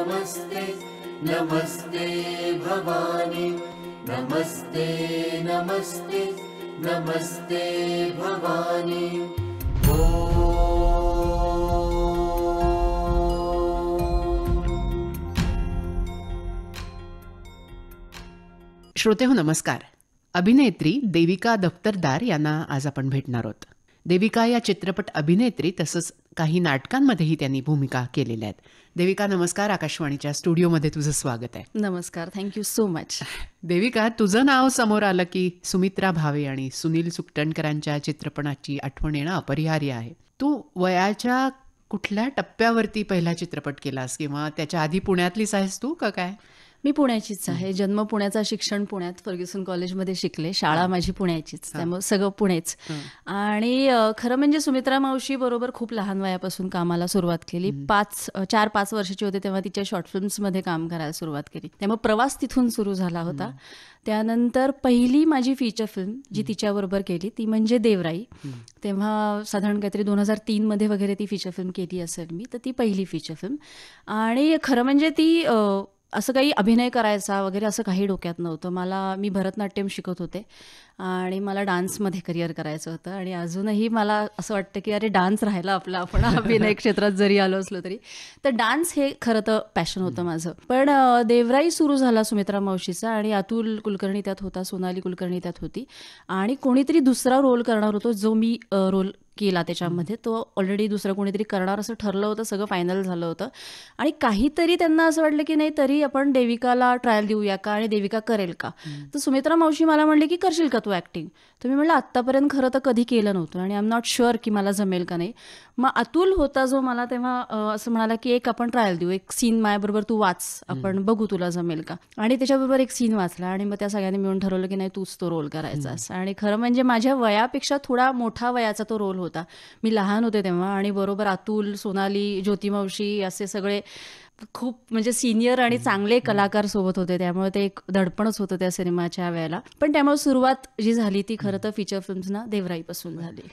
नमस्ते नमस्ते भवानी नमस्ते नमस्ते नमस्ते श्रोते हो नमस्कार अभिनेत्री देविका दफ्तरदार यांना आज आपण भेटणार आहोत देविका या चित्रपट अभिनेत्री तसंच काही नाटकांमध्येही त्यांनी भूमिका केलेल्या आहेत देविका नमस्कार आकाशवाणीच्या स्टुडिओमध्ये तुझं स्वागत आहे नमस्कार थँक्यू सो मच देविका तुझं नाव समोर आलं की सुमित्रा भावे आणि सुनील सुकटणकरांच्या चित्रपटाची आठवण येणं अपरिहार्य आहे तू वयाच्या कुठल्या टप्प्यावरती पहिला चित्रपट केलास किंवा त्याच्या आधी पुण्यातलीच आहेस तू का काय मी पुण्याचीच आहे जन्म पुण्याचा शिक्षण पुण्यात फर्ग्युसन कॉलेजमध्ये शिकले शाळा माझी पुण्याचीच त्यामुळे सगळं पुणेच आणि खरं म्हणजे सुमित्रा मावशी बरोबर खूप लहान वयापासून कामाला सुरुवात केली पाच चार पाच वर्षाची होते तेव्हा तिच्या शॉर्ट फिल्म्समध्ये काम करायला सुरुवात केली त्यामुळे प्रवास तिथून सुरू झाला होता त्यानंतर पहिली माझी फीचर फिल्म जी तिच्याबरोबर केली ती म्हणजे देवराई तेव्हा साधारण काहीतरी दोन हजार तीनमध्ये वगैरे ती फीचर फिल्म केली असेल मी तर ती पहिली फीचर फिल्म आणि खरं म्हणजे ती असं काही अभिनय करायचा वगैरे असं काही डोक्यात नव्हतं मला मी भरतनाट्यम शिकत होते आणि मला डान्समध्ये करिअर करायचं होतं आणि अजूनही मला असं वाटतं की अरे डान्स राहिला आपला आपण अभिनय क्षेत्रात जरी आलो असलो तरी तर डान्स हे खरं तर पॅशन होतं माझं पण देवराई सुरू झाला सुमित्रा मावशीचा आणि अतुल कुलकर्णी त्यात होता सोनाली कुलकर्णी त्यात होती आणि कोणीतरी दुसरा रोल करणार होतो जो मी रोल केला त्याच्यामध्ये तो ऑलरेडी दुसरं कोणीतरी करणार असं ठरलं होतं सगळं फायनल झालं होतं आणि काहीतरी त्यांना असं वाटलं की नाही तरी आपण देविकाला ट्रायल देऊया का आणि देविका करेल का तर सुमित्रा मावशी मला म्हणले की करशील का तू ॲक्टिंग तर मी म्हटलं आत्तापर्यंत खरं तर कधी केलं नव्हतं आणि आय एम नॉट शुअर की मला जमेल का नाही मग अतुल होता जो मला तेव्हा असं म्हणाला की एक आपण ट्रायल देऊ एक सीन माझ्याबरोबर तू वाच आपण बघू तुला जमेल का आणि त्याच्याबरोबर एक सीन वाचला आणि मग त्या सगळ्यांनी मिळून ठरवलं की नाही तूच तो रोल करायचा आणि खरं म्हणजे माझ्या वयापेक्षा थोडा मोठा वयाचा तो रोल होता होता मी लहान होते तेव्हा आणि बरोबर अतुल सोनाली ज्योतिमावशी असे सगळे खूप म्हणजे सिनियर आणि चांगले कलाकार सोबत होते त्यामुळे ते एक धडपणच होतं त्या सिनेमाच्या वेळेला पण त्यामुळे सुरुवात जी झाली ती खरं तर फीचर फिल्म्सना देवराईपासून झाली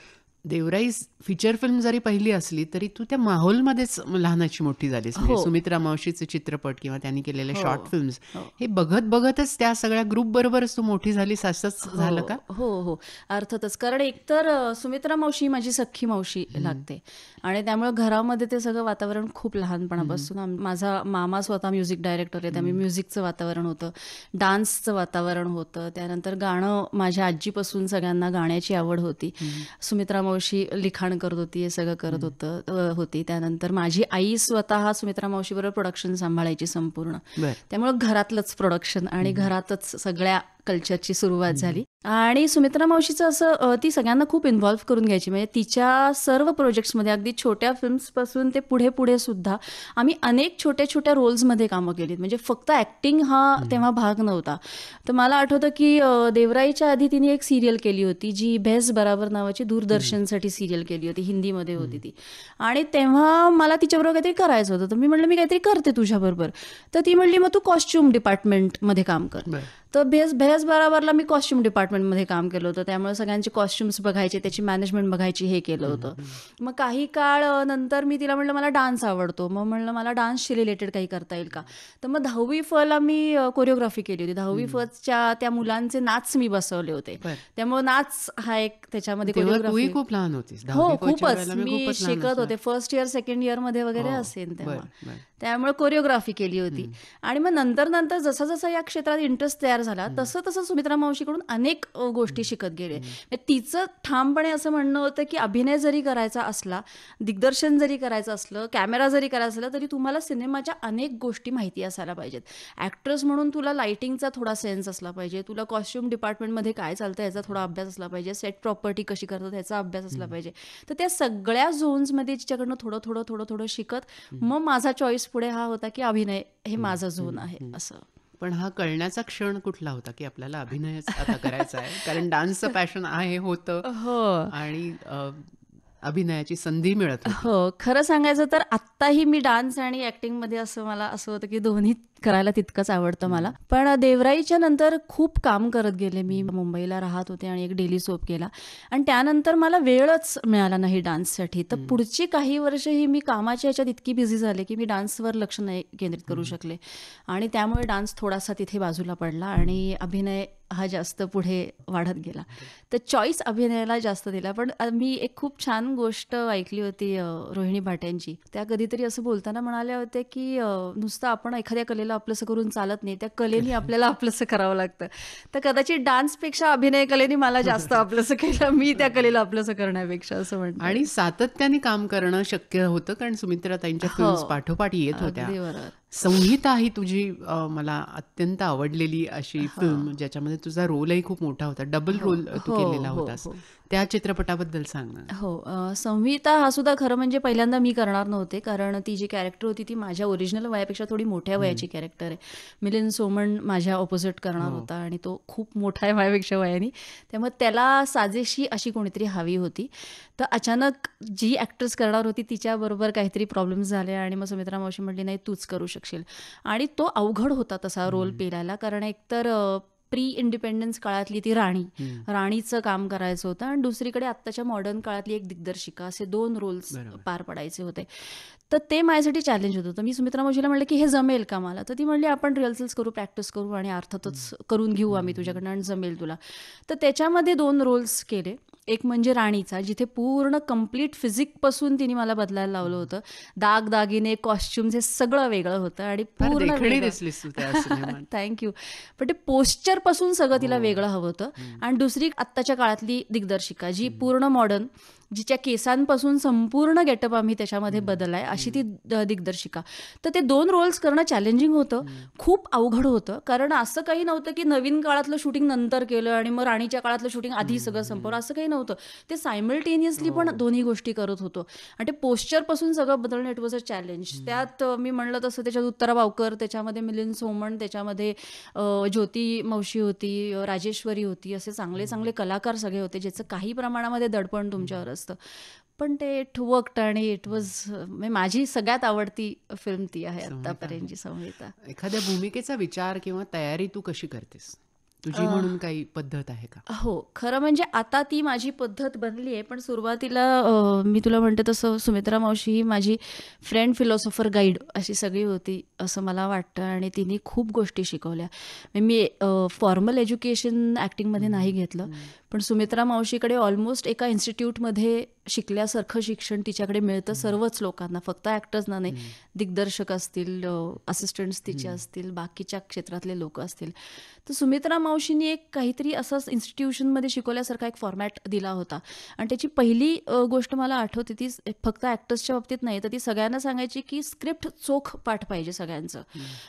देवराई फीचर फिल्म जरी पहिली असली तरी तू त्या माहोलमध्येच लहानाची मोठी झालीस म्हणजे हो. सुमित्रा मावशीचे चित्रपट किंवा त्यांनी केलेले हो. शॉर्ट फिल्म हो. हे बघत बघतच त्या सगळ्या ग्रुप बरोबरच तू मोठी झालीस असंच हो. झालं का हो हो अर्थातच कारण एकतर सुमित्रा मावशी माझी सख्खी मावशी लागते आणि त्यामुळे घरामध्ये ते सगळं वातावरण खूप लहानपणापासून माझा मामा स्वतः म्युझिक डायरेक्टर आहे त्यामुळे म्युझिकचं वातावरण होतं डान्सचं वातावरण होतं त्यानंतर गाणं माझ्या आजीपासून सगळ्यांना गाण्याची आवड होती सुमित्रा मावशी लिखाण करत होती हे सगळं करत होतं होती त्यानंतर माझी आई स्वतः सुमित्रा मावशी बरोबर प्रोडक्शन सांभाळायची संपूर्ण त्यामुळे घरातलंच प्रोडक्शन आणि घरातच सगळ्या कल्चरची सुरुवात झाली आणि सुमित्रा मावशीचं असं ती सगळ्यांना खूप इन्व्हॉल्व्ह करून घ्यायची म्हणजे तिच्या सर्व प्रोजेक्ट्समध्ये अगदी छोट्या फिल्म्सपासून ते पुढे पुढे सुद्धा आम्ही अनेक छोट्या छोट्या रोल्समध्ये कामं केली म्हणजे फक्त ऍक्टिंग हा तेव्हा भाग नव्हता तर मला आठवतं की देवराईच्या आधी तिने एक सिरियल केली होती जी भेस बराबर नावाची दूरदर्शनसाठी सिरियल केली होती हिंदीमध्ये होती ती आणि तेव्हा मला तिच्याबरोबर काहीतरी करायचं होतं तर मी म्हटलं मी काहीतरी करते तुझ्याबरोबर तर ती म्हणली मग तू कॉस्ट्युम डिपार्टमेंटमध्ये काम कर तर भेस भेस बराबरला मी कॉस्ट्युम डिपार्टमेंटमध्ये काम केलं होतं त्यामुळे सगळ्यांचे कॉस्ट्युम्स बघायचे त्याची मॅनेजमेंट बघायची हे केलं होतं मग काही काळ नंतर मी तिला म्हटलं मला डान्स आवडतो मग म्हणलं मला डान्सशी रिलेटेड काही करता येईल का तर मग दहावी फला मी कोरिओग्राफी केली होती दहावी फच्या त्या मुलांचे नाच मी बसवले होते त्यामुळे नाच हा एक त्याच्यामध्ये कोरिओग्राफी खूप लहान होती हो खूपच मी शिकत होते फर्स्ट इयर सेकंड इयर मध्ये वगैरे हो. असेल तेव्हा त्यामुळे कोरिओग्राफी केली होती आणि मग नंतर नंतर जसा जसा या क्षेत्रात इंटरेस्ट तयार झाला तसं तसं सुमित्रा मावशीकडून अनेक गोष्टी शिकत गेले म्हणजे तिचं ठामपणे असं म्हणणं होतं की अभिनय जरी करायचा असला दिग्दर्शन जरी करायचं असलं कॅमेरा जरी करायचा असला तरी तुम्हाला सिनेमाच्या अनेक गोष्टी माहिती असायला पाहिजेत ऍक्ट्रेस म्हणून तुला लायटिंगचा थोडा सेन्स असला पाहिजे तुला कॉस्ट्युम डिपार्टमेंटमध्ये काय चालतं याचा थोडा अभ्यास असला पाहिजे सेट प्रॉपर्टी कशी करतात याचा अभ्यास असला पाहिजे तर त्या सगळ्या झोन्समध्ये तिच्याकडनं थोडं थोडं थोडं थोडं शिकत मग माझा चॉईस पुढे हा होता की अभिनय हे माझं झोन आहे असं पण हा कळण्याचा क्षण कुठला होता की आपल्याला अभिनय आता करायचा आहे कारण डान्सचं पॅशन आहे होतं हो आणि अभिनयाची संधी मिळत हो खरं सांगायचं तर आत्ताही मी डान्स आणि मध्ये असं मला असं होतं की दोन्ही करायला तितकंच आवडतं मला पण देवराईच्या नंतर खूप काम करत गेले मी मुंबईला राहत होते आणि एक डेली सोप केला आणि त्यानंतर मला वेळच मिळाला नाही डान्ससाठी तर पुढची काही वर्ष ही मी कामाच्या याच्यात इतकी बिझी झाले की मी डान्सवर लक्ष नाही केंद्रित करू शकले आणि त्यामुळे डान्स थोडासा तिथे बाजूला पडला आणि अभिनय हा जास्त पुढे वाढत गेला तर चॉईस अभिनयाला जास्त दिला पण मी एक खूप छान गोष्ट ऐकली होती रोहिणी भाट्यांची त्या कधीतरी असं बोलताना म्हणाल्या होत्या की नुसतं आपण एखाद्या कलेला आपलंसं करून चालत नाही त्या कलेनी आपल्याला आपलंसं करावं लागतं तर कदाचित डान्सपेक्षा अभिनय कलेने मला जास्त आपलंसं केलं मी त्या कलेला आपलंसं करण्यापेक्षा असं म्हणतो आणि सातत्याने काम करणं शक्य होतं कारण सुमित्रा त्यांच्या हो. पाठोपाठ येत होत्या संहिता ही तुझी मला अत्यंत आवडलेली अशी फिल्म ज्याच्यामध्ये तुझा रोलही खूप मोठा होता डबल रोल हो. तू हो, केलेला हो, होतास त्या चित्रपटाबद्दल सांग ना हो संहिता हा सुद्धा खरं म्हणजे पहिल्यांदा मी करणार नव्हते कारण ती जी कॅरेक्टर होती ती माझ्या ओरिजिनल वयापेक्षा थोडी मोठ्या वयाची कॅरेक्टर आहे मिलिंद सोमण माझ्या ऑपोजिट करणार होता आणि तो खूप मोठा आहे वयापेक्षा वयाने त्यामुळे त्याला साजेशी अशी कोणीतरी हवी होती तर अचानक जी ॲक्ट्रेस करणार होती तिच्याबरोबर काहीतरी प्रॉब्लेम झाले आणि मग सुमित्रा मावशी म्हटली नाही तूच करू शकशील आणि तो अवघड होता तसा रोल पेलायला कारण एकतर प्री इंडिपेंडन्स काळातली ती राणी राणीचं काम करायचं होतं आणि दुसरीकडे आत्ताच्या मॉडर्न काळातली एक दिग्दर्शिका असे दोन रोल्स पार पडायचे होते तर ते माझ्यासाठी चॅलेंज होतं होतं मी सुमित्रा मोजीला म्हटलं की हे जमेल का मला तर ती म्हणली आपण रिहर्सल्स करू प्रॅक्टिस करू आणि अर्थातच करून घेऊ आम्ही तुझ्याकडनं आणि जमेल तुला तर त्याच्यामध्ये दोन रोल्स केले एक म्हणजे राणीचा जिथे पूर्ण कम्प्लीट फिजिकपासून तिने मला बदलायला लावलं होतं दाग दागिने हे सगळं वेगळं होतं आणि पूर्ण थँक्यू पण ते पोस्चरपासून सगळं तिला हो. वेगळं हवं होतं आणि दुसरी आत्ताच्या काळातली दिग्दर्शिका जी पूर्ण मॉडर्न जिच्या केसांपासून संपूर्ण गेटअप आम्ही त्याच्यामध्ये बदल आहे अशी ती दिग्दर्शिका तर ते दोन रोल्स करणं चॅलेंजिंग होतं खूप अवघड होतं कारण असं काही नव्हतं की नवीन काळातलं शूटिंग नंतर केलं आणि मग राणीच्या काळातलं शूटिंग आधी सगळं संपवलं असं काही नव्हतं ते सायमल्टेनियसली पण हो. दोन्ही गोष्टी करत होतो आणि ते पोस्चरपासून सगळं बदलणं इट वॉज अ चॅलेंज त्यात मी म्हणलं तसं त्याच्यात उत्तरा बावकर त्याच्यामध्ये मिलिंद सोमण त्याच्यामध्ये ज्योती मावशी होती राजेश्वरी होती असे चांगले चांगले कलाकार सगळे होते ज्याचं काही प्रमाणामध्ये दडपण तुमच्यावर असतं पण ते इट वर्कड आणि इट वॉज म्हणजे माझी सगळ्यात आवडती फिल्म ती आहे आतापर्यंतची संहिता एखाद्या भूमिकेचा विचार किंवा तयारी तू कशी करतेस तुझी म्हणून काही पद्धत आहे का हो खरं म्हणजे आता ती माझी पद्धत बनली आहे पण सुरुवातीला मी तुला म्हणते तसं सुमित्रा मावशी ही माझी फ्रेंड फिलॉसॉफर गाईड अशी सगळी होती असं मला वाटतं आणि तिने खूप गोष्टी शिकवल्या म्हणजे मी फॉर्मल एज्युकेशन ॲक्टिंगमध्ये नाही घेतलं पण सुमित्रा मावशीकडे ऑलमोस्ट एका इन्स्टिट्यूटमध्ये शिकल्यासारखं शिक्षण तिच्याकडे मिळतं सर्वच लोकांना फक्त ॲक्टर्सना नाही दिग्दर्शक असतील असिस्टंट्स तिचे असतील बाकीच्या क्षेत्रातले लोक असतील तर सुमित्रा मावशींनी एक काहीतरी असंच इन्स्टिट्यूशनमध्ये शिकवल्यासारखा एक फॉर्मॅट दिला होता आणि त्याची पहिली गोष्ट मला आठवते ती फक्त ॲक्टर्सच्या बाबतीत नाही तर ती सगळ्यांना सांगायची की स्क्रिप्ट चोख पाठ पाहिजे सगळ्यांचं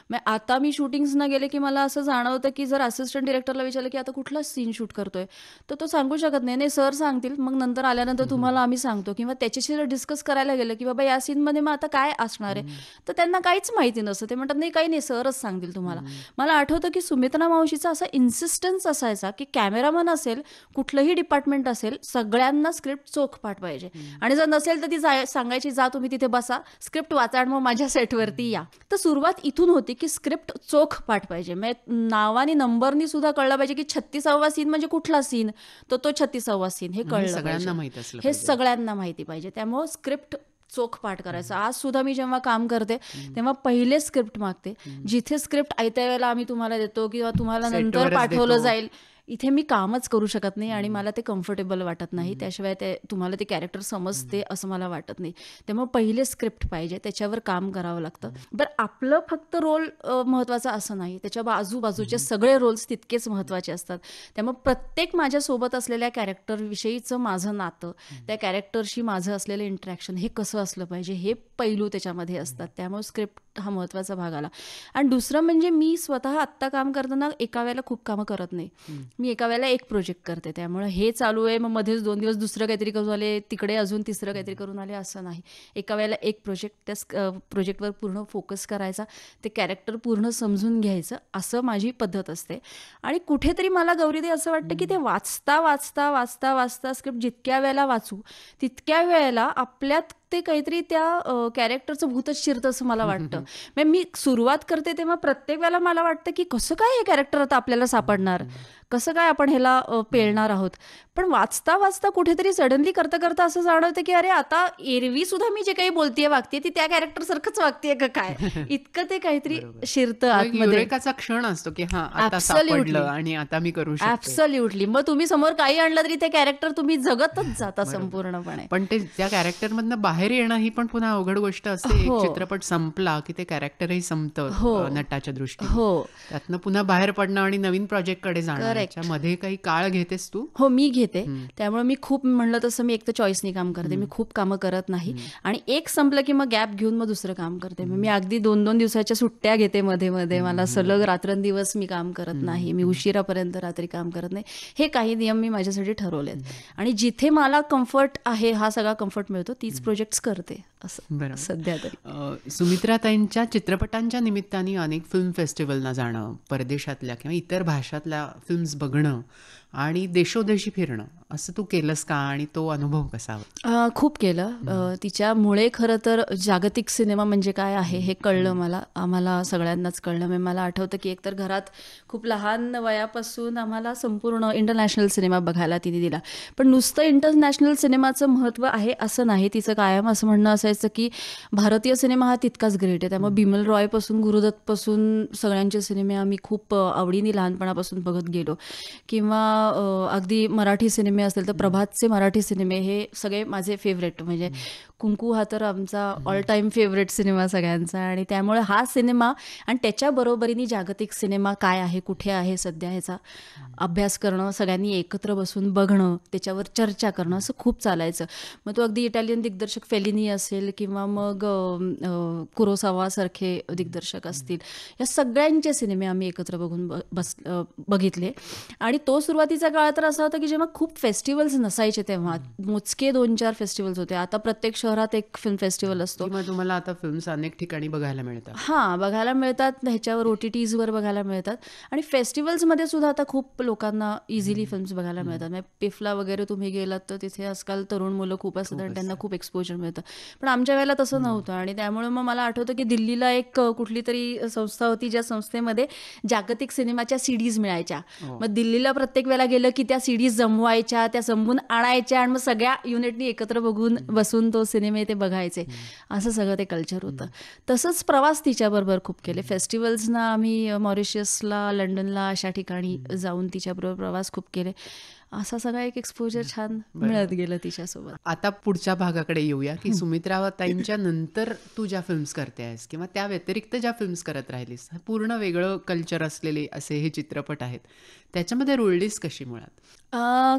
मग आता मी शूटिंग्सना गेले की मला असं जाणवतं की जर असिस्टंट डिरेक्टरला विचारलं की आता कुठला सीन शूट करतोय तर तो सांगू शकत नाही नाही सर सांगतील मग नंतर आल्यानंतर तुम्हाला आम्ही सांगतो किंवा त्याच्याशी जर डिस्कस करायला गेलं की बाबा या सीनमध्ये मग आता काय असणार आहे तर त्यांना काहीच माहिती नसतं ते म्हणतात नाही काही नाही सरच सांगतील तुम्हाला मला आठवतं की सुमित्रा मावशीचा असा इन्सिस्टन्स असायचा की कॅमेरामन असेल कुठलंही डिपार्टमेंट असेल सगळ्यांना स्क्रिप्ट पाठ पाहिजे आणि जर नसेल तर ती सांगायची जा तुम्ही तिथे बसा स्क्रिप्ट वाचा मग माझ्या सेटवरती या तर सुरुवात इथून होती की स्क्रिप्ट चोख पाठ पाहिजे म्हणजे नावानी नंबरनी सुद्धा कळलं पाहिजे की छत्तीसावा सीन म्हणजे कुठला सीन तर तो छत्तीसावा सीन हे कळलं सगळ्यांना माहिती हे सगळ्यांना माहिती पाहिजे त्यामुळे स्क्रिप्ट चोख पाठ करायचं आज सुद्धा मी जेव्हा काम करते तेव्हा पहिले स्क्रिप्ट मागते जिथे स्क्रिप्ट आयत्या वेळेला आम्ही तुम्हाला देतो किंवा तुम्हाला नंतर पाठवलं जाईल इथे मी कामच करू शकत नाही आणि मला ते कम्फर्टेबल वाटत नाही त्याशिवाय ते तुम्हाला ते कॅरेक्टर समजते असं मला वाटत नाही त्यामुळे पहिले स्क्रिप्ट पाहिजे त्याच्यावर काम करावं लागतं बरं आपलं फक्त रोल महत्त्वाचा असं नाही त्याच्या आजूबाजूचे सगळे रोल्स तितकेच महत्त्वाचे असतात त्यामुळे प्रत्येक माझ्यासोबत असलेल्या कॅरेक्टरविषयीचं माझं नातं त्या कॅरेक्टरशी माझं असलेलं इंटरॅक्शन हे कसं असलं पाहिजे हे पैलू त्याच्यामध्ये असतात त्यामुळे स्क्रिप्ट हा महत्त्वाचा भाग आला आणि दुसरं म्हणजे मी स्वतः आत्ता काम करताना एका वेळेला खूप कामं करत नाही मी एका वेळेला एक प्रोजेक्ट करते त्यामुळे हे चालू आहे मग मध्येच दोन दिवस दुसरं काहीतरी करून आले तिकडे अजून तिसरं काहीतरी करून आले असं नाही एका वेळेला एक प्रोजेक्ट त्याच प्रोजेक्टवर पूर्ण फोकस करायचा ते कॅरेक्टर पूर्ण समजून घ्यायचं असं माझी पद्धत असते आणि कुठेतरी मला गौरी असं वाटतं की ते वाचता वाचता वाचता वाचता स्क्रिप्ट जितक्या वेळेला वाचू तितक्या वेळेला आपल्यात ते काहीतरी त्या कॅरेक्टरचं भूतच शिरत असं मला वाटतं म्हणजे मी सुरुवात करते तेव्हा प्रत्येक वेळेला मला वाटतं की कसं काय हे कॅरेक्टर आता आपल्याला सापडणार कसं काय आपण ह्याला पेळणार आहोत पण वाचता वाचता कुठेतरी सडनली करता करता असं जाणवतं की अरे आता एरवी सुद्धा मी जे काही बोलतेय वागते ती त्या कॅरेक्टर सारखंच वागतेय का काय इतकं ते काहीतरी शिरतं क्षण असतो की हा आणि आता मी करू ऍब्सल्युटली मग तुम्ही समोर काही आणलं तरी ते कॅरेक्टर तुम्ही जगतच जाता संपूर्णपणे पण ते त्या कॅरेक्टर मधनं बाहेर येणं ही पण पुन्हा अवघड गोष्ट असते हो। चित्रपट संपला की ते कॅरेक्टरही संपतं हो नटाच्या दृष्टीने हो त्यातनं पुन्हा बाहेर पडणं आणि नवीन प्रोजेक्ट कडे जाणं मध्ये काही काळ घेतेस तू हो मी घेते त्यामुळे मी खूप म्हणलं तसं मी एक तर चॉईसनी काम करते मी खूप कामं करत नाही आणि एक संपलं की मग गॅप घेऊन मग दुसरं काम करते मी अगदी दोन दोन दिवसाच्या सुट्ट्या घेते मध्ये मध्ये मला सलग रात्रंदिवस मी काम करत नाही मी उशिरापर्यंत रात्री काम करत नाही हे काही नियम मी माझ्यासाठी ठरवलेत आणि जिथे मला कम्फर्ट आहे हा सगळा कम्फर्ट मिळतो तीच प्रोजेक्ट रिग्रेट्स करते असं बरं सध्या तरी सुमित्राताईंच्या चित्रपटांच्या निमित्ताने अनेक फिल्म फेस्टिवलना जाणं परदेशातल्या किंवा इतर भाषातल्या फिल्म्स बघणं आणि देशोदेशी फिरणं असं तू केलंस का आणि तो अनुभव कसा खूप केलं तिच्यामुळे खरं तर जागतिक सिनेमा म्हणजे काय आहे हे कळलं मला आम्हाला सगळ्यांनाच कळलं म्हणजे मला आठवतं की एकतर घरात खूप लहान वयापासून आम्हाला संपूर्ण इंटरनॅशनल सिनेमा बघायला तिने दिला पण नुसतं इंटरनॅशनल सिनेमाचं महत्त्व आहे असं नाही तिचं कायम असं म्हणणं असं असायचं की भारतीय सिनेमा हा तितकाच ग्रेट आहे त्यामुळे बिमल रॉयपासून गुरुदत्तपासून सगळ्यांचे सिनेमे आम्ही खूप आवडीने लहानपणापासून बघत गेलो किंवा अगदी मराठी सिनेमे असेल तर प्रभातचे मराठी सिनेमे हे सगळे माझे फेवरेट म्हणजे कुंकू हा तर आमचा ऑल टाईम फेवरेट सिनेमा सगळ्यांचा आणि त्यामुळे हा सिनेमा आणि त्याच्या बरोबरीने जागतिक सिनेमा काय आहे कुठे आहे सध्या ह्याचा अभ्यास करणं सगळ्यांनी एकत्र बसून बघणं त्याच्यावर चर्चा करणं असं खूप चालायचं मग तो अगदी इटालियन दिग्दर्शक फेलिनी असेल किंवा मग कुरोसावासारखे दिग्दर्शक असतील या सगळ्यांचे सिनेमे आम्ही एकत्र बघून बस बघितले आणि तो सुरुवातीचा काळ तर असा होता की जेव्हा खूप फेस्टिवल्स नसायचे तेव्हा मोजके दोन चार फेस्टिवल्स होते आता प्रत्यक्ष शहरात एक फिल्म फेस्टिवल असतो तुम्हाला आता फिल्म्स अनेक ठिकाणी बघायला मिळतात हां बघायला मिळतात ह्याच्यावर ओ टी टीजवर बघायला मिळतात आणि फेस्टिवल्समध्ये सुद्धा आता खूप लोकांना इझिली फिल्म्स बघायला मिळतात म्हणजे पिफला वगैरे तुम्ही गेलात तर तिथे आजकाल तरुण मुलं खूप असतात आणि त्यांना खूप एक्सपोजर मिळतं पण आमच्या वेळेला तसं नव्हतं आणि त्यामुळे मग मला आठवतं की दिल्लीला एक कुठली तरी संस्था होती ज्या संस्थेमध्ये जागतिक सिनेमाच्या सीडीज मिळायच्या हो. मग दिल्लीला प्रत्येक वेळेला गेलं की त्या सीडीज जमवायच्या त्या जमवून आणायच्या आणि मग सगळ्या युनिटनी एकत्र बघून बसून तो सिने सिनेमे ते बघायचे असं सगळं ते कल्चर होतं तसंच प्रवास तिच्याबरोबर खूप केले फेस्टिवल्सना आम्ही मॉरिशियसला लंडनला अशा ठिकाणी जाऊन तिच्याबरोबर प्रवास खूप केले असा सगळा एक एक्सपोजर छान मिळत गेलं तिच्यासोबत आता पुढच्या भागाकडे येऊया की सुमित्रा ताईंच्या नंतर तू ज्या फिल्म्स करते आहेस किंवा त्या व्यतिरिक्त ज्या फिल्म्स करत राहिलीस पूर्ण वेगळं कल्चर असलेले असे हे चित्रपट आहेत त्याच्यामध्ये रुळलीस कशी मुळात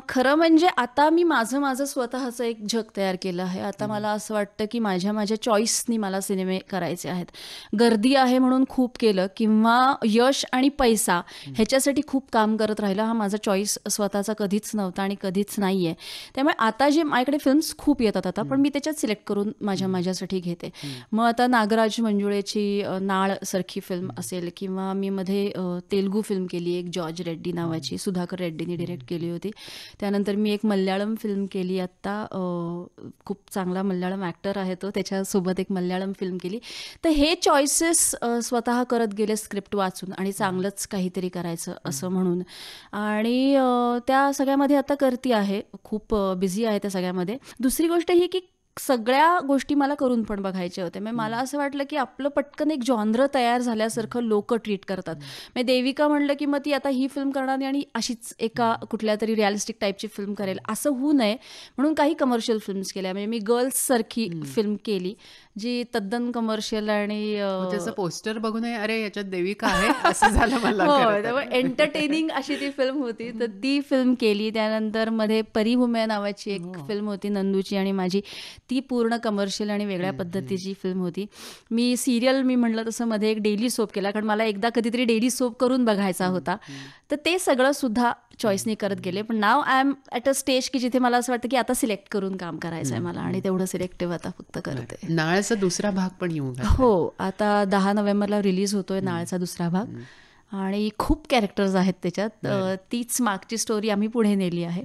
खरं म्हणजे आता मी माझं माझं स्वतःचं एक जग तयार केलं आहे. आता मला असं वाटतं, की माझ्या माझ्या चॉईसनी मला सिनेमे करायचे आहेत. गर्दी आहे म्हणून खूप केलं किंवा यश आणि पैसा ह्याच्यासाठी खूप काम करत राहिलं. हा माझा चॉईस स्वतःचा कधीच नव्हता आणि कधीच नाही आहे. त्यामुळे आता जे माझ्याकडे फिल्म्स खूप येतात आता, पण मी त्याच्यात सिलेक्ट करून माझ्या माझ्यासाठी घेते. मग आता नागराज मंजुळेची नाळ सारखी फिल्म असेल किंवा मी मध्ये तेलुगू फिल्म केली एक जॉर्ज रेड्डी नावाची, सुधाकर रेड्डीनी डिरेक्ट केली होती. होती त्यानंतर मी एक मल्याळम फिल्म केली आत्ता खूप चांगला मल्याळम ॲक्टर आहे तो त्याच्यासोबत एक मल्याळम फिल्म केली तर हे चॉईसेस स्वतः करत गेले स्क्रिप्ट वाचून आणि चांगलंच काहीतरी करायचं असं म्हणून आणि त्या सगळ्यामध्ये आता करती आहे खूप बिझी आहे त्या सगळ्यामध्ये दुसरी गोष्ट ही की सगळ्या गोष्टी मला करून पण बघायच्या होत्या म्हणजे मला असं वाटलं की आपलं पटकन एक जॉनर तयार झाल्यासारखं लोक ट्रीट करतात म्हणजे देविका म्हणलं की मग ती आता ही फिल्म करणार नाही आणि अशीच एका कुठल्या तरी रिअलिस्टिक टाईपची फिल्म करेल असं होऊ नये म्हणून काही कमर्शियल फिल्म्स केल्या म्हणजे मी गर्ल्स सारखी फिल्म केली जी तद्दन कमर्शियल आणि पोस्टर बघून अरे याच्यात देविका आहे असं झालं मला एंटरटेनिंग हो, अशी ती फिल्म होती तर ती फिल्म केली त्यानंतर मध्ये परिभूम्या नावाची एक फिल्म हो. होती नंदूची आणि माझी ती पूर्ण कमर्शियल आणि वेगळ्या पद्धतीची फिल्म होती मी सिरियल मी म्हटलं तसं मध्ये एक डेली सोप केला कारण मला एकदा कधीतरी डेली सोप करून बघायचा होता तर ते सगळं सुद्धा चॉईसनी करत गेले पण नाव I am at a stage की जिथे मला असं वाटतं की आता सिलेक्ट करून काम करायचं आहे मला आणि तेवढं सिलेक्टिव्ह आता फक्त करते नाळ नाळचा दुसरा भाग पण येऊ हो आता दहा नोव्हेंबरला रिलीज होतोय नाळचा दुसरा भाग आणि खूप कॅरेक्टर्स आहेत त्याच्यात तीच मागची स्टोरी आम्ही पुढे नेली आहे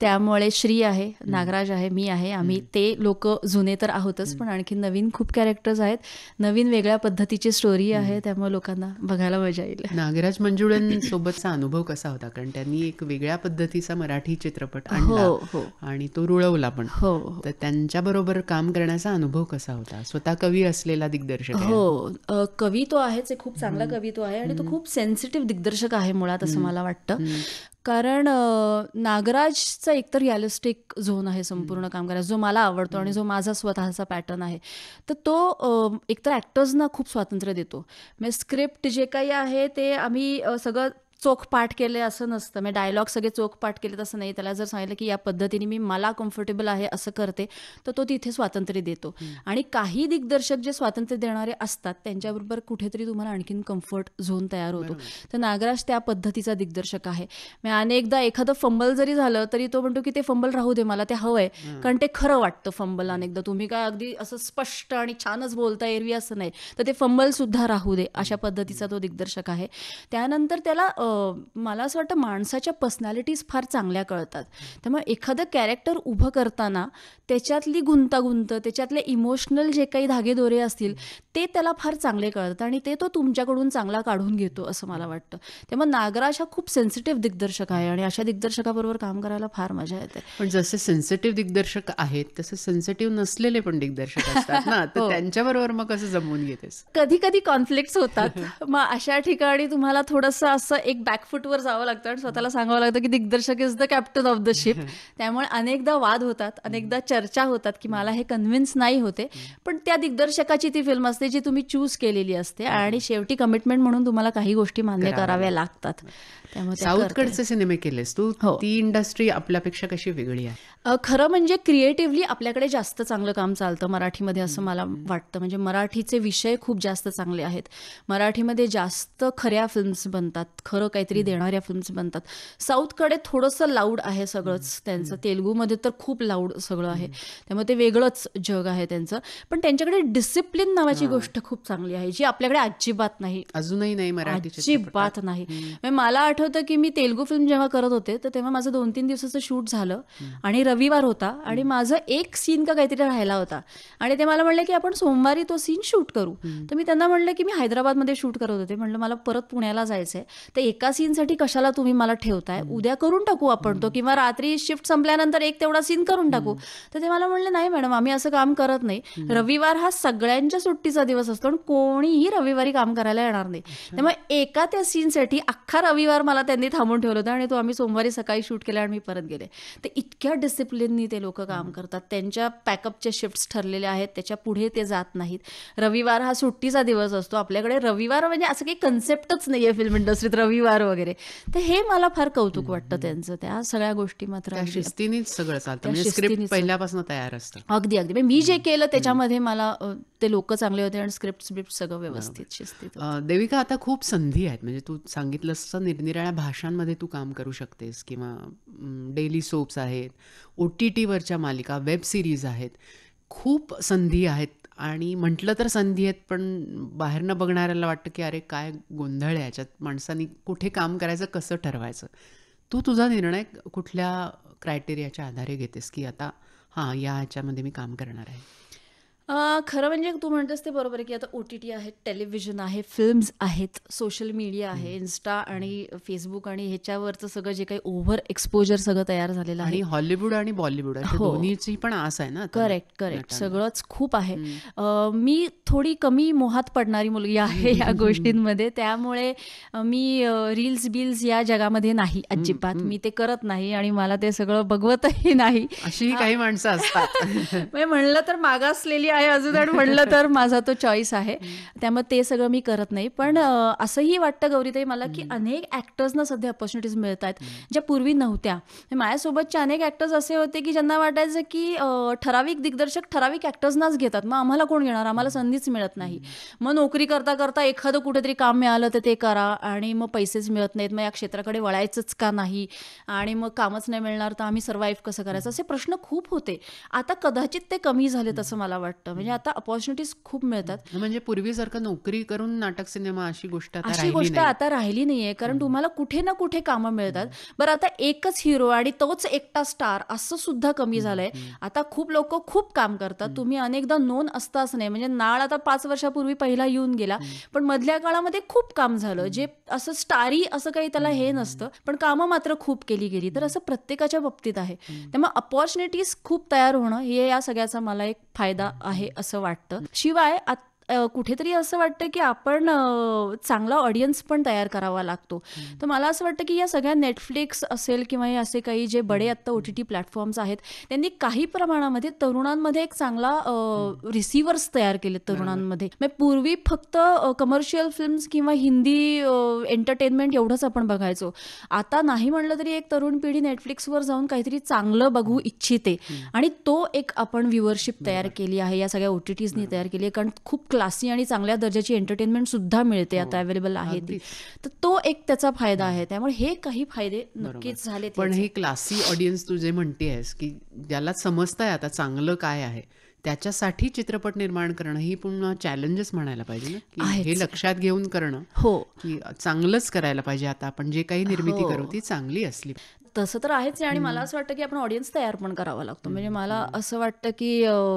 त्यामुळे श्री आहे नागराज आहे मी आहे आम्ही ते लोक जुने तर आहोतच पण आणखी नवीन खूप कॅरेक्टर्स आहेत नवीन वेगळ्या पद्धतीची स्टोरी आहे त्यामुळे लोकांना बघायला मजा येईल नागराज सोबतचा अनुभव कसा होता कारण त्यांनी एक वेगळ्या पद्धतीचा मराठी चित्रपट हो, हो. आणि तो रुळवला पण हो, हो. तर बरोबर काम करण्याचा अनुभव कसा होता स्वतः कवी असलेला दिग्दर्शक हो कवी तो आहेच खूप चांगला कवी तो आहे आणि तो खूप सेन्सिटिव्ह दिग्दर्शक आहे मुळात असं मला वाटतं कारण नागराजचा एकतर रिअलिस्टिक झोन आहे संपूर्ण काम करायचा जो मला आवडतो आणि जो माझा स्वतःचा पॅटर्न आहे तर तो एकतर ॲक्टर्सना खूप स्वातंत्र्य देतो म्हणजे स्क्रिप्ट जे काही आहे ते आम्ही सगळं चोखपाठ केले असं नसतं मी म्हणजे डायलॉग सगळे पाठ केले असं नाही त्याला जर सांगितलं की या पद्धतीने मी मला कम्फर्टेबल आहे असं करते तर तो तिथे स्वातंत्र्य देतो आणि काही दिग्दर्शक जे स्वातंत्र्य देणारे असतात त्यांच्याबरोबर कुठेतरी तुम्हाला आणखीन कम्फर्ट झोन तयार होतो तर नागराज त्या पद्धतीचा दिग्दर्शक आहे मी अनेकदा एखादं फंबल जरी झालं तरी तो म्हणतो की ते फंबल राहू दे मला ते आहे कारण ते खरं वाटतं फंबल अनेकदा तुम्ही काय अगदी असं स्पष्ट आणि छानच बोलता एरवी असं नाही तर ते फंबल सुद्धा राहू दे अशा पद्धतीचा तो दिग्दर्शक आहे त्यानंतर त्याला मला असं वाटतं माणसाच्या पर्सनॅलिटीज फार चांगल्या कळतात त्यामुळे एखादं कॅरेक्टर उभं करताना त्याच्यातली गुंतागुंत त्याच्यातले इमोशनल जे काही धागेदोरे असतील ते त्याला फार चांगले कळतात आणि ते तो तुमच्याकडून चांगला काढून घेतो असं मला वाटतं त्यामुळे नागराज हा खूप सेन्सिटिव्ह दिग्दर्शक आहे आणि अशा दिग्दर्शकाबरोबर काम करायला फार मजा येते पण जसे सेन्सिटिव्ह दिग्दर्शक आहेत तसे सेन्सिटिव्ह नसलेले पण दिग्दर्शक असतात ना हो. त्यांच्याबरोबर मग कसं जमवून घेतेस कधी कधी कॉन्फ्लिक्ट होतात मग अशा ठिकाणी तुम्हाला थोडंसं असं एक एक बॅकफूटवर जावं लागतं आणि स्वतःला सांगावं लागतं की दिग्दर्शक is the captain of the ship त्यामुळे अनेकदा वाद होतात अनेकदा चर्चा होतात की मला हे कन्व्हिन्स नाही होते पण त्या दिग्दर्शकाची ती फिल्म असते जी तुम्ही चूज केलेली असते आणि शेवटी कमिटमेंट म्हणून तुम्हाला काही गोष्टी मान्य कराव्या लागतात त्यामुळे साऊथकडचे सिनेमे केलेस तू हो. ती इंडस्ट्री आपल्यापेक्षा कशी वेगळी आहे खरं म्हणजे क्रिएटिव्हली आपल्याकडे जास्त चांगलं काम चालतं मराठीमध्ये असं मला वाटतं म्हणजे मराठीचे विषय खूप जास्त चांगले आहेत मराठीमध्ये जास्त खऱ्या फिल्म्स बनतात खरं सगळं काहीतरी देणाऱ्या फिल्म्स बनतात साऊथकडे थोडंसं लाऊड आहे सगळंच त्यांचं तेलुगूमध्ये तर खूप लाऊड सगळं आहे त्यामुळे ते वेगळंच जग आहे त्यांचं पण त्यांच्याकडे डिसिप्लिन नावाची गोष्ट खूप चांगली आहे जी आपल्याकडे अजिबात नाही अजूनही नाही अजिबात नाही म्हणजे मला आठवतं की मी तेलुगू फिल्म जेव्हा करत होते तर तेव्हा माझं दोन तीन दिवसाचं शूट झालं आणि रविवार होता आणि माझं एक सीन का काहीतरी राहिला होता आणि ते मला म्हणलं की आपण सोमवारी तो सीन शूट करू तर मी त्यांना म्हणलं की मी हैदराबादमध्ये शूट करत होते म्हणलं मला परत पुण्याला जायचंय तर एका सीनसाठी कशाला तुम्ही मला ठेवताय उद्या करून टाकू आपण तो किंवा रात्री शिफ्ट संपल्यानंतर एक तेवढा सीन करून टाकू तर ते मला म्हणले नाही मॅडम आम्ही असं काम करत नाही रविवार हा सगळ्यांच्या सुट्टीचा दिवस असतो आणि कोणीही रविवारी काम करायला येणार नाही त्यामुळे एका त्या सीनसाठी अख्खा रविवार मला त्यांनी थांबून ठेवलं होतं आणि तो आम्ही सोमवारी सकाळी शूट केला आणि मी परत गेले तर इतक्या डिसिप्लिननी ते लोक काम करतात त्यांच्या पॅकअपचे शिफ्ट्स ठरलेले आहेत त्याच्या पुढे ते जात नाहीत रविवार हा सुट्टीचा दिवस असतो आपल्याकडे रविवार म्हणजे असं काही कन्सेप्टच नाही आहे फिल्म इंडस्ट्रीत रविवार परिवार वगैरे तर हे मला फार कौतुक वाटतं त्यांचं त्या सगळ्या गोष्टी मात्र शिस्तीनेच सगळं चालतं म्हणजे स्क्रिप्ट पहिल्यापासून तयार असतं अगदी अगदी म्हणजे मी जे केलं त्याच्यामध्ये मला ते लोक चांगले होते आणि स्क्रिप्ट स्क्रिप्ट सगळं व्यवस्थित शिस्तीत देविका आता खूप संधी आहेत म्हणजे तू सांगितलंस तर निरनिराळ्या भाषांमध्ये तू काम करू शकतेस किंवा डेली सोप्स आहेत ओ टी टीवरच्या मालिका वेब सिरीज आहेत खूप संधी आहेत आणि म्हटलं तर संधी आहेत पण बाहेरनं बघणाऱ्याला वाटतं की अरे काय गोंधळ आहे याच्यात माणसांनी कुठे काम करायचं कसं ठरवायचं तू तुझा निर्णय कुठल्या क्रायटेरियाच्या आधारे घेतेस की आता हां या ह्याच्यामध्ये मी काम करणार आहे खरं म्हणजे तू म्हणतेस ते बरोबर आहे, की आता ओ-टी-टी आहे, टेलिव्हिजन आहे, फिल्म्स आहेत, सोशल मीडिया आहे, इन्स्टा आणि फेसबुक आणि ह्याच्यावरचं सगळं जे काही ओव्हर एक्सपोजर सगळं तयार झालेलं आहे. हॉलिवूड आणि बॉलिवूड हो. दोन्हीची पण आस आहे ना करेक्ट, करेक्ट. सगळंच खूप आहे. मी थोडी कमी मोहात पडणारी मुलगी आहे या गोष्टींमध्ये. त्यामुळे मी रील्स-बिल्स या जगामध्ये नाही अजिबात. मी ते करत नाही आणि मला ते सगळं बघवतही नाही. अशी काही माणसं असतात. म्हणजे म्हणलं तर मागासलेली आहे अजून म्हणलं तर माझा तो चॉईस आहे त्यामुळे ते सगळं मी करत नाही पण असंही वाटतं गौरीताई मला की अनेक ॲक्टर्सना सध्या ऑपॉर्च्युनिटीज मिळत आहेत ज्या पूर्वी नव्हत्या म्हणजे माझ्यासोबतचे अनेक ॲक्टर्स असे होते की ज्यांना वाटायचं की ठराविक दिग्दर्शक ठराविक ॲक्टर्सनाच घेतात मग आम्हाला कोण घेणार आम्हाला संधीच मिळत नाही मग नोकरी करता करता एखादं कुठेतरी काम मिळालं तर ते करा आणि मग पैसेच मिळत नाहीत मग या क्षेत्राकडे वळायचंच का नाही आणि मग कामच नाही मिळणार तर आम्ही सर्वाईव्ह कसं करायचं असे प्रश्न खूप होते आता कदाचित ते कमी झालेत असं मला वाटतं वाटतं म्हणजे आता अपॉर्च्युनिटीज खूप मिळतात म्हणजे पूर्वीसारखं नोकरी करून नाटक सिनेमा अशी गोष्ट अशी गोष्ट आता राहिली नाहीये कारण तुम्हाला कुठे ना कुठे कामं मिळतात बरं आता एकच हिरो आणि तोच एकटा स्टार असं सुद्धा कमी झालंय आता खूप लोक खूप काम करतात तुम्ही अनेकदा नोन असताच नाही म्हणजे नाळ आता पाच वर्षापूर्वी पहिला येऊन गेला पण मधल्या काळामध्ये खूप काम झालं जे असं स्टारी असं काही त्याला हे नसतं पण कामं मात्र खूप केली गेली तर असं प्रत्येकाच्या बाबतीत आहे त्यामुळे अपॉर्च्युनिटीज खूप तयार होणं हे या सगळ्याचा मला एक फायदा आहे आहे असं वाटतं शिवाय कुठेतरी असं वाटतं की आपण चांगला ऑडियन्स पण तयार करावा लागतो. तर मला असं वाटतं की या सगळ्या नेटफ्लिक्स असेल किंवा हे असे काही जे बडे आत्ता ओ-टी-टी प्लॅटफॉर्म्स आहेत, त्यांनी काही प्रमाणामध्ये तरुणांमध्ये एक चांगला रिसिव्हर्स तयार केले तरुणांमध्ये. मग पूर्वी फक्त कमर्शियल फिल्म्स किंवा हिंदी एंटरटेनमेंट एवढंच आपण बघायचो. आता नाही म्हटलं तरी एक तरुण पिढी नेटफ्लिक्सवर जाऊन काहीतरी चांगलं बघू इच्छिते आणि तो एक आपण व्ह्युअरशिप तयार केली आहे. या सगळ्या ओ-टी-टीजनी तयार केली आहे. कारण खूप क्लासी आणि चांगल्या दर्जाची एंटरटेनमेंट सुद्धा मिळते आता अवेलेबल हो, आहे ती तर तो एक त्याचा फायदा आहे त्यामुळे हे काही फायदे नक्कीच झाले पण हे क्लासी ऑडियन्स तू जे म्हणते आहेस की ज्याला समजताय आता चांगलं काय आहे त्याच्यासाठी चित्रपट निर्माण करणं ही पुन्हा चॅलेंजेस म्हणायला पाहिजे ना हे लक्षात घेऊन करणं हो की चांगलंच करायला पाहिजे आता आपण जे काही निर्मिती हो. करू ती चांगली असली तसं तर आहेच आणि मला असं वाटतं की आपण ऑडियन्स तयार पण करावा लागतो म्हणजे मला असं वाटतं की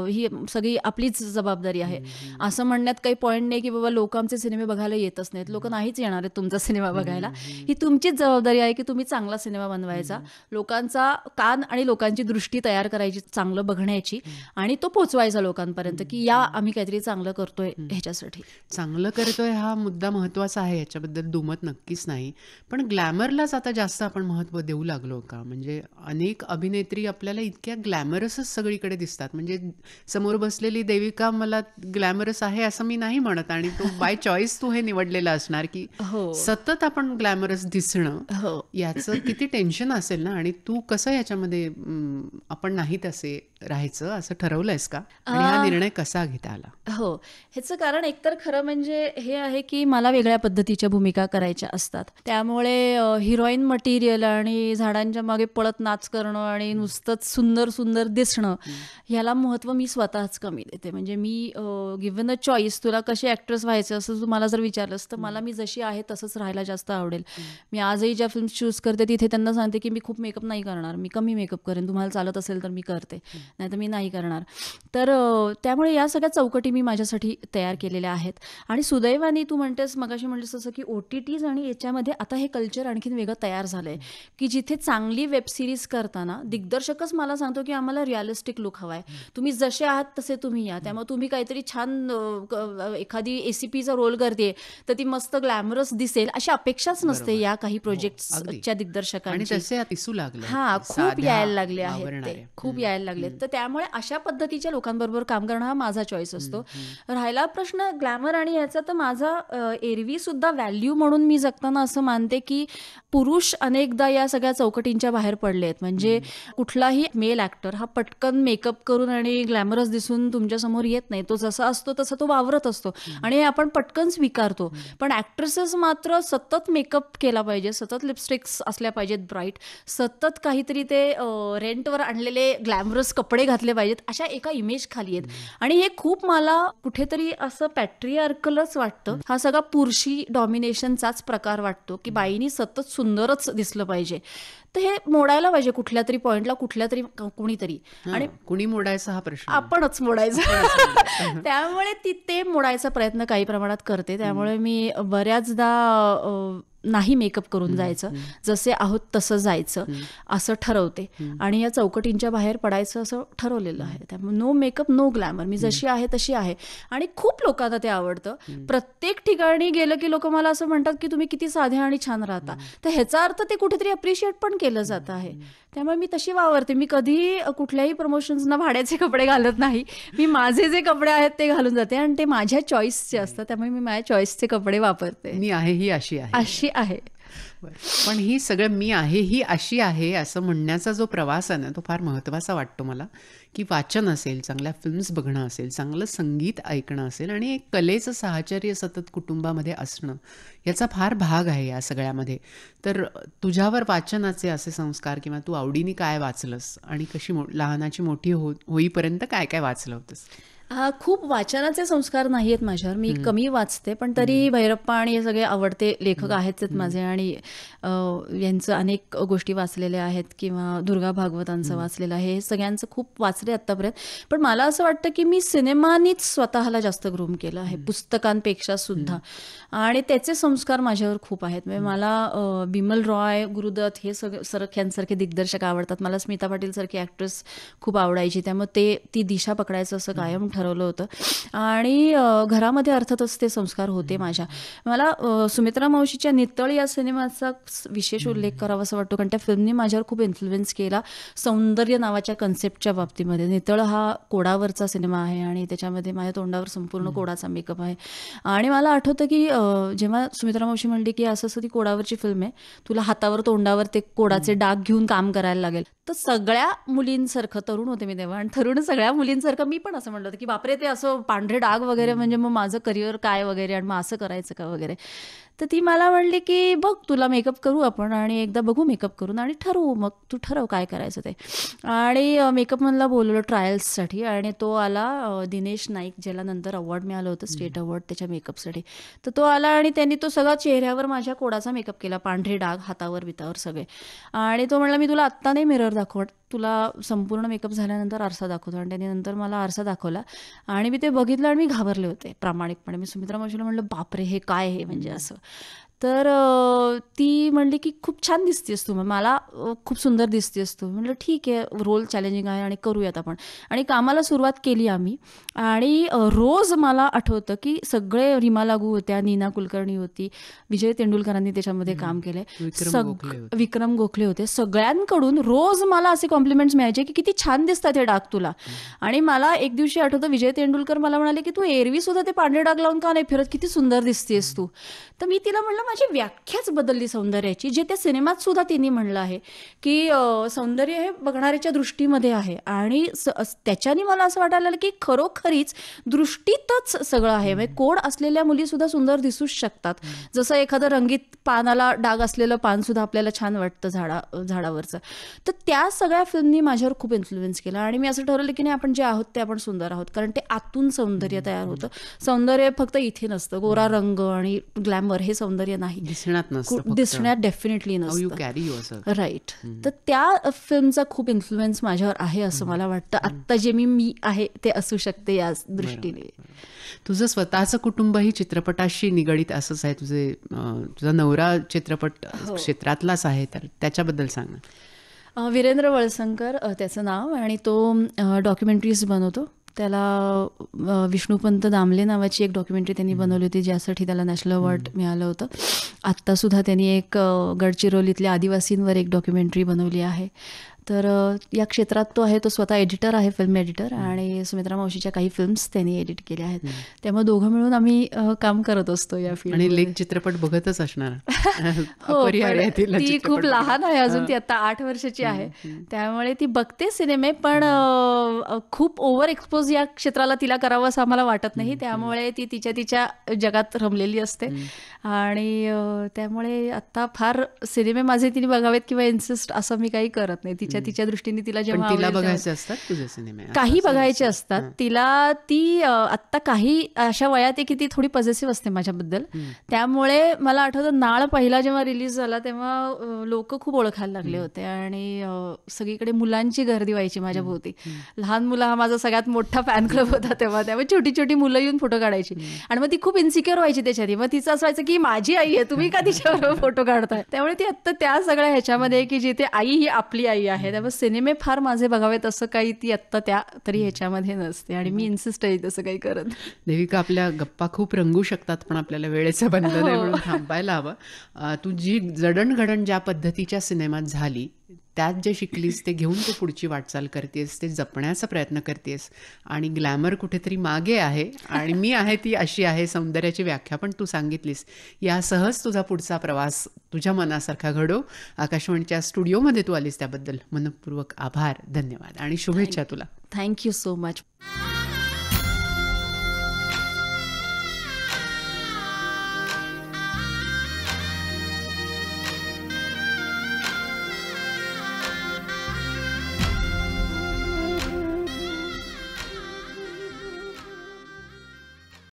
ही सगळी आपलीच जबाबदारी आहे असं म्हणण्यात काही पॉईंट नाही की बाबा लोक आमचे सिनेमे बघायला येतच नाहीत लोक नाहीच येणार आहेत तुमचा सिनेमा बघायला ही तुमचीच जबाबदारी आहे की तुम्ही चांगला सिनेमा बनवायचा लोकांचा कान आणि लोकांची दृष्टी तयार करायची चांगलं बघण्याची आणि तो पोचवायचा लोकांपर्यंत की या आम्ही काहीतरी चांगलं करतोय ह्याच्यासाठी चांगलं करतोय हा मुद्दा महत्वाचा आहे याच्याबद्दल दुमत नक्कीच नाही पण ग्लॅमरलाच आता जास्त आपण महत्त्व देऊ लागलो लागलो का म्हणजे अनेक अभिनेत्री आपल्याला इतक्या ग्लॅमरसच सगळीकडे दिसतात म्हणजे समोर बसलेली देविका मला ग्लॅमरस आहे असं मी नाही म्हणत आणि तू बाय चॉईस तू हे निवडलेला असणार की हो. सतत आपण ग्लॅमरस दिसणं हो याचं किती टेन्शन असेल ना आणि तू कसं याच्यामध्ये आपण नाही तसे राहायचं असं ठरवलंयस का हा निर्णय कसा घेता आला हो ह्याचं कारण एकतर खरं म्हणजे हे आहे की मला वेगळ्या पद्धतीच्या भूमिका करायच्या असतात त्यामुळे हिरोईन मटेरियल आणि झाडा झाडांच्या मागे पळत नाच करणं आणि नुसतंच सुंदर सुंदर दिसणं ह्याला महत्त्व मी स्वतःच कमी देते म्हणजे मी गिव्हन अ चॉईस तुला कशी ऍक्ट्रेस व्हायचं असं तुम्हाला जर विचारलंस तर मला मी जशी आहे तसंच राहायला जास्त आवडेल मी आजही ज्या फिल्म्स चूज करते तिथे त्यांना सांगते की मी खूप मेकअप नाही करणार मी कमी मेकअप करेन तुम्हाला चालत असेल तर मी करते नाही तर मी नाही करणार तर त्यामुळे या सगळ्या चौकटी मी माझ्यासाठी तयार केलेल्या आहेत आणि सुदैवानी तू म्हणतेस मगाशी म्हणतेस तसं की ओ टी टीज आणि याच्यामध्ये आता हे कल्चर आणखीन वेगळं तयार झालं आहे की जिथे चांगली वेब सिरीज करताना दिग्दर्शकच मला सांगतो की आम्हाला रिअलिस्टिक लुक हवाय तुम्ही जसे आहात तसे तुम्ही या त्यामुळे तुम्ही काहीतरी छान एखादी एसीपीचा रोल करते तर ती मस्त ग्लॅमरस दिसेल अशी अपेक्षाच नसते या हो, काही प्रोजेक्टच्या दिग्दर्शकांची दिसू हा खूप यायला लागले आहे खूप यायला लागले तर त्यामुळे अशा पद्धतीच्या लोकांबरोबर काम करणं हा माझा चॉईस असतो राहिला प्रश्न ग्लॅमर आणि याचा तर माझा एरवी सुद्धा व्हॅल्यू म्हणून मी जगताना असं मानते की पुरुष अनेकदा या सगळ्या चौकटींच्या बाहेर पडले आहेत म्हणजे कुठलाही मेल ऍक्टर हा पटकन मेकअप करून आणि ग्लॅमरस दिसून तुमच्या समोर येत नाही तो जसा असतो तसा तो वावरत असतो आणि आपण पटकन स्वीकारतो पण ऍक्ट्रेसेस मात्र सतत मेकअप केला पाहिजे सतत लिपस्टिक्स असल्या पाहिजेत ब्राईट सतत काहीतरी ते रेंटवर आणलेले ग्लॅमरस कपडे घातले पाहिजेत अशा एका इमेज खाली आहेत आणि हे खूप मला कुठेतरी असं पॅट्रीआर्कलच वाटतं हा सगळा पुरुषी डॉमिनेशनचाच प्रकार वाटतो की बाईनी सतत सुंदरच दिसलं पाहिजे तर हे मोडायला पाहिजे कुठल्या तरी पॉइंटला कुठल्या तरी कुणीतरी आणि कुणी मोडायचा हा प्रश्न आपणच मोडायचा त्यामुळे ती ते मोडायचा प्रयत्न काही प्रमाणात करते त्यामुळे मी बऱ्याचदा नाही मेकअप करून जायचं जसे आहोत तसं जायचं असं ठरवते आणि या चौकटींच्या बाहेर पडायचं असं ठरवलेलं आहे त्यामुळे नो मेकअप नो ग्लॅमर मी जशी आहे तशी आहे आणि खूप लोकांना ते आवडतं प्रत्येक ठिकाणी गेलं की लोक मला असं म्हणतात की तुम्ही किती साध्या आणि छान राहता तर ह्याचा अर्थ ते कुठेतरी अप्रिशिएट पण केलं जात आहे त्यामुळे मी तशी वावरते मी कधी कुठल्याही प्रमोशन्सना भाड्याचे कपडे घालत नाही मी माझे जे कपडे आहेत ते घालून जाते आणि ते माझ्या चॉईसचे असतात त्यामुळे मी माझ्या चॉईसचे कपडे वापरते मी आहे ही अशी आहे अशी अशी आहे पण ही सगळं मी आहे ही अशी आहे असं म्हणण्याचा जो प्रवास आहे ना तो फार महत्त्वाचा वाटतो मला की वाचन असेल चांगल्या फिल्म्स बघणं असेल चांगलं संगीत ऐकणं असेल आणि एक कलेचं साहचर्य सतत कुटुंबामध्ये असणं याचा फार भाग आहे या सगळ्यामध्ये तर तुझ्यावर वाचनाचे असे संस्कार किंवा तू आवडीने काय वाचलंस आणि कशी मो लहानाची मोठी हो-, होईपर्यंत काय काय वाचलं होतंस खूप वाचनाचे संस्कार नाही आहेत माझ्यावर मी कमी वाचते पण तरी भैरप्पा आणि हे सगळे आवडते लेखक आहेत माझे आणि यांचं अनेक गोष्टी वाचलेल्या आहेत किंवा दुर्गा भागवतांचं वाचलेलं आहे हे सगळ्यांचं खूप वाचले आत्तापर्यंत पण मला असं वाटतं की मी सिनेमानीच स्वतःला जास्त ग्रूम केलं आहे पुस्तकांपेक्षा सुद्धा आणि त्याचे संस्कार माझ्यावर खूप आहेत म्हणजे मला बिमल रॉय गुरुदत्त हे सगळे सरख्यांसारखे दिग्दर्शक आवडतात मला स्मिता पाटील सारखी ॲक्ट्रेस खूप आवडायची त्यामुळे ते ती दिशा पकडायचं असं कायम ठरवलं होतं आणि घरामध्ये अर्थातच ते संस्कार होते माझ्या मला सुमित्रा मावशीच्या नितळ या सिनेमाचा विशेष उल्लेख करावा असं वाटतो कारण त्या फिल्मनी माझ्यावर खूप इन्फ्लुएन्स केला सौंदर्य नावाच्या कन्सेप्टच्या बाबतीमध्ये नितळ हा कोडावरचा सिनेमा आहे आणि त्याच्यामध्ये माझ्या तोंडावर संपूर्ण कोडाचा मेकअप आहे आणि मला आठवतं की जेव्हा सुमित्रा मावशी म्हणली की असं असं ती कोडावरची फिल्म आहे तुला हातावर तोंडावर ते कोडाचे डाग घेऊन काम करायला लागेल तर सगळ्या मुलींसारखं तरुण होते मी तेव्हा आणि तरुण सगळ्या मुलींसारखं मी पण असं म्हणलं की बापरे ते असं पांढरे डाग वगैरे म्हणजे मग माझं करिअर काय वगैरे आणि मग असं करायचं का वगैरे तर ती मला म्हणली की बघ तुला मेकअप करू आपण आणि एकदा बघू मेकअप करून आणि ठरवू मग तू ठरव काय करायचं ते आणि मेकअपमधला बोलवलं ट्रायल्ससाठी आणि तो आला दिनेश नाईक ज्याला नंतर अवॉर्ड मिळालं होतं स्टेट अवॉर्ड त्याच्या मेकअपसाठी तर तो आला आणि त्यांनी तो सगळा चेहऱ्यावर माझ्या कोडाचा मेकअप केला पांढरे डाग हातावर बितावर सगळे आणि तो म्हणला मी तुला आत्ता नाही मिरर दाखवत तुला संपूर्ण मेकअप झाल्यानंतर आरसा दाखवतो आणि त्याने नंतर मला आरसा दाखवला आणि मी ते बघितलं आणि मी घाबरले होते प्रामाणिकपणे मी सुमित्रा मावशीला म्हटलं बापरे हे काय हे म्हणजे असं तर ती म्हणली की खूप छान दिसतेस तू मला खूप सुंदर दिसतेस तू म्हटलं ठीक आहे रोल चॅलेंजिंग आहे आणि करूयात आपण आणि कामाला सुरुवात केली आम्ही आणि रोज मला आठवतं की सगळे रिमा लागू होत्या नीना कुलकर्णी होती विजय तेंडुलकरांनी त्याच्यामध्ये काम केले सग विक्रम गोखले होते सगळ्यांकडून रोज मला असे कॉम्प्लिमेंट्स मिळायचे की किती छान दिसतात हे डाग तुला आणि मला एक दिवशी आठवतं विजय तेंडुलकर मला म्हणाले की तू एरवी सुद्धा ते पांढरे डाग लावून का नाही फिरत किती सुंदर दिसतेस तू तर मी तिला म्हणलं माझी व्याख्याच बदलली सौंदर्याची जे त्या सिनेमात सुद्धा तिने म्हणलं आहे की सौंदर्य हे बघणाऱ्याच्या दृष्टीमध्ये आहे आणि त्याच्याने मला असं वाटायला की खरोखरीच दृष्टीतच सगळं आहे म्हणजे कोड असलेल्या मुली सुद्धा सुंदर दिसूच शकतात जसं एखादं रंगीत पानाला डाग असलेलं पान सुद्धा आपल्याला छान वाटतं झाडा झाडावरचं तर त्या सगळ्या फिल्मनी माझ्यावर खूप इन्फ्लुएन्स केला आणि मी असं ठरवलं की नाही आपण जे आहोत ते आपण सुंदर आहोत कारण ते आतून सौंदर्य तयार होतं सौंदर्य फक्त इथे नसतं गोरा रंग आणि ग्लॅमर हे सौंदर्य नाही दिसण्यात नसतं दिसण्यात डेफिनेटली नसतं राईट तर त्या फिल्मचा खूप इन्फ्लुएन्स माझ्यावर आहे असं मला वाटतं आत्ता जे मी मी आहे ते असू शकते या दृष्टीने तुझं स्वतःचं ही चित्रपटाशी निगडीत असंच आहे तुझे तुझा नवरा चित्रपट हो. क्षेत्रातलाच आहे तर त्याच्याबद्दल सांग वीरेंद्र वळसंकर त्याचं नाव आणि तो डॉक्युमेंटरीज बनवतो त्याला विष्णुपंत दामले नावाची एक डॉक्युमेंटरी त्यांनी बनवली होती ज्यासाठी त्याला नॅशनल अवॉर्ड मिळालं होतं आत्तासुद्धा त्यांनी एक गडचिरोलीतल्या आदिवासींवर एक डॉक्युमेंटरी बनवली आहे तर या क्षेत्रात तो आहे तो स्वतः एडिटर आहे फिल्म एडिटर आणि सुमित्रा मावशीच्या काही फिल्म्स त्यांनी एडिट केल्या आहेत त्यामुळे दोघं मिळून आम्ही काम करत असतो या फिल्म आणि लेख चित्रपट बघतच असणार हो ती खूप लहान आहे अजून ती आता आठ वर्षाची आहे त्यामुळे ती बघते सिनेमे पण खूप ओव्हर एक्सपोज या क्षेत्राला तिला करावं असं आम्हाला वाटत नाही त्यामुळे ती तिच्या तिच्या जगात रमलेली असते आणि त्यामुळे आता फार सिनेमे माझे तिने बघावेत किंवा इन्सिस्ट असं मी काही करत नाही तिच्या तिच्या दृष्टीने तिला जेव्हा तिला बघायचे असतात काही बघायचे असतात तिला ती आत्ता काही अशा वयात की ती थोडी पॉझिटिव्ह असते माझ्याबद्दल त्यामुळे मला आठवतं नाळ पहिला जेव्हा रिलीज झाला तेव्हा लोक खूप ओळखायला लागले होते आणि सगळीकडे मुलांची गर्दी व्हायची माझ्या भोवती लहान मुलं हा माझा सगळ्यात मोठा फॅन क्लब होता तेव्हा त्यामुळे छोटी छोटी मुलं येऊन फोटो काढायची आणि मग ती खूप इन्सिक्युअर व्हायची त्याच्यात मग तिचं असं व्हायचं की माझी आई आहे तुम्ही का तिच्याबरोबर फोटो काढताय त्यामुळे ती आत्ता त्या सगळ्या ह्याच्यामध्ये की जिथे आई ही आपली आई आहे आहे सिनेमे फार माझे बघावेत असं काही ती आत्ता त्या तरी ह्याच्यामध्ये नसते आणि मी इन्सिस्ट आहे तसं काही करत देविका आपल्या गप्पा खूप रंगू शकतात पण आपल्याला वेळेचं बंधन आहे हो. म्हणून थांबायला हवं तू जी जडणघडण ज्या पद्धतीच्या सिनेमात झाली त्यात जे शिकलीस ते घेऊन तू पुढची वाटचाल करतेस ते जपण्याचा प्रयत्न करतेस आणि ग्लॅमर कुठेतरी मागे आहे आणि मी आहे ती अशी आहे सौंदर्याची व्याख्या पण तू सांगितलीस या सहज तुझा पुढचा प्रवास तुझ्या मनासारखा घडो आकाशवाणीच्या स्टुडिओमध्ये तू आलीस त्याबद्दल मनपूर्वक आभार धन्यवाद आणि शुभेच्छा तुला थँक्यू सो मच